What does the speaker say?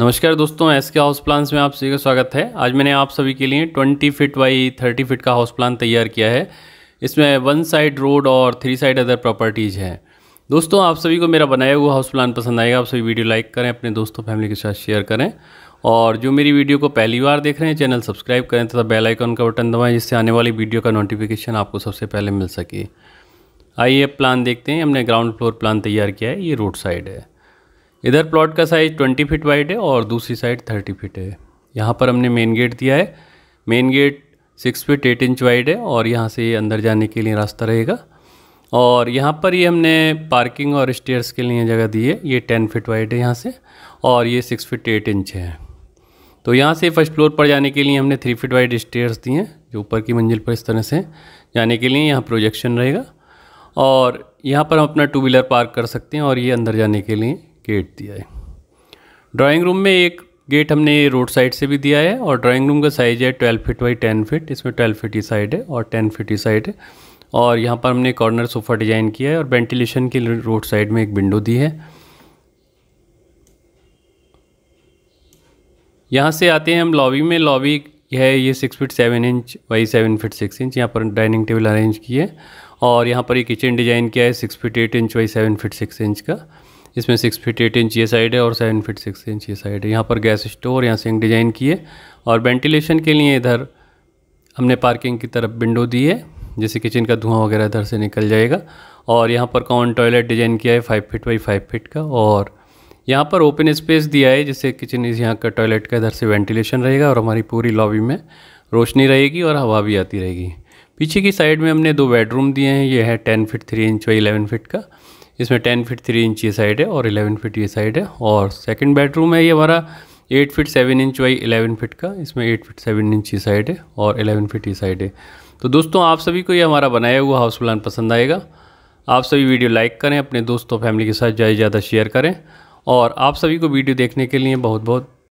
नमस्कार दोस्तों एस के हाउस प्लान्स में आप सभी का स्वागत है आज मैंने आप सभी के लिए 20 फीट बाई 30 फीट का हाउस प्लान तैयार किया है इसमें वन साइड रोड और थ्री साइड अदर प्रॉपर्टीज़ हैं दोस्तों आप सभी को मेरा बनाया हुआ हाउस प्लान पसंद आएगा आप सभी वीडियो लाइक करें अपने दोस्तों फैमिली के साथ शेयर करें और जो मेरी वीडियो को पहली बार देख रहे हैं चैनल सब्सक्राइब करें तथा बेल आइकन का बटन दबाएं जिससे आने वाली वीडियो का नोटिफिकेशन आपको सबसे पहले मिल सके आइए प्लान देखते हैं हमने ग्राउंड फ्लोर प्लान तैयार किया है ये रोड साइड है इधर प्लॉट का साइज़ ट्वेंटी फिट वाइड है और दूसरी साइड थर्टी फिट है यहाँ पर हमने मेन गेट दिया है main gate six feet eight inch wide है और यहाँ से ये अंदर जाने के लिए रास्ता रहेगा और यहाँ पर ये हमने पार्किंग और स्टेयर्स के लिए जगह दी है ये टेन फिट वाइड है यहाँ से और ये सिक्स फिट एट इंच है तो यहाँ से फर्स्ट फ्लोर पर जाने के लिए हमने थ्री फिट वाइड स्टेयर्स दिए हैं जो ऊपर की मंजिल पर इस तरह से जाने के लिए यहाँ प्रोजेक्शन रहेगा और यहाँ पर हम अपना टू व्हीलर पार्क कर सकते हैं और ये अंदर जाने के लिए गेट दिया है ड्राइंग रूम में एक गेट हमने रोड साइड से भी दिया है और ड्राइंग रूम का साइज़ है twelve feet by ten feet इसमें ट्वेल्व फिट ही साइड है और टेन फिट ही साइड है और यहाँ पर हमने कॉर्नर सोफ़ा डिज़ाइन किया है और वेंटिलेशन के रोड साइड में एक विंडो दी है यहाँ से आते हैं हम लॉबी में लॉबी है ये six feet seven inch by seven feet six inch यहाँ पर डाइनिंग टेबल अरेंज की है और यहाँ पर ये किचन डिज़ाइन किया है six feet eight inch by seven feet six inch का इसमें सिक्स फीट एट इंच ये साइड है और सेवन फीट सिक्स इंच ये साइड है यहाँ पर गैस स्टोर यहाँ सिंक डिज़ाइन किए और वेंटिलेशन के लिए इधर हमने पार्किंग की तरफ विंडो दी है जैसे किचन का धुआं वगैरह इधर से निकल जाएगा और यहाँ पर कॉमन टॉयलेट डिज़ाइन किया है five feet by five feet का और यहाँ पर ओपन स्पेस दिया है जिससे किचन इस यहाँ का टॉयलेट का इधर से वेंटिलेशन रहेगा और हमारी पूरी लॉबी में रोशनी रहेगी और हवा भी आती रहेगी पीछे की साइड में हमने दो बेडरूम दिए हैं ये है ten feet three inch by eleven feet का इसमें टेन फिट थ्री इंच ये साइड है और इलेवन फिट ये साइड है और सेकेंड बेडरूम है ये हमारा eight feet seven inch by eleven feet का इसमें एट फिट सेवन इंच ये साइड है और इलेवन फिट ये साइड है तो दोस्तों आप सभी को ये हमारा बनाया हुआ हाउस प्लान पसंद आएगा आप सभी वीडियो लाइक करें अपने दोस्तों फैमिली के साथ ज़्यादा से ज़्यादा शेयर करें और आप सभी को वीडियो देखने के लिए बहुत बहुत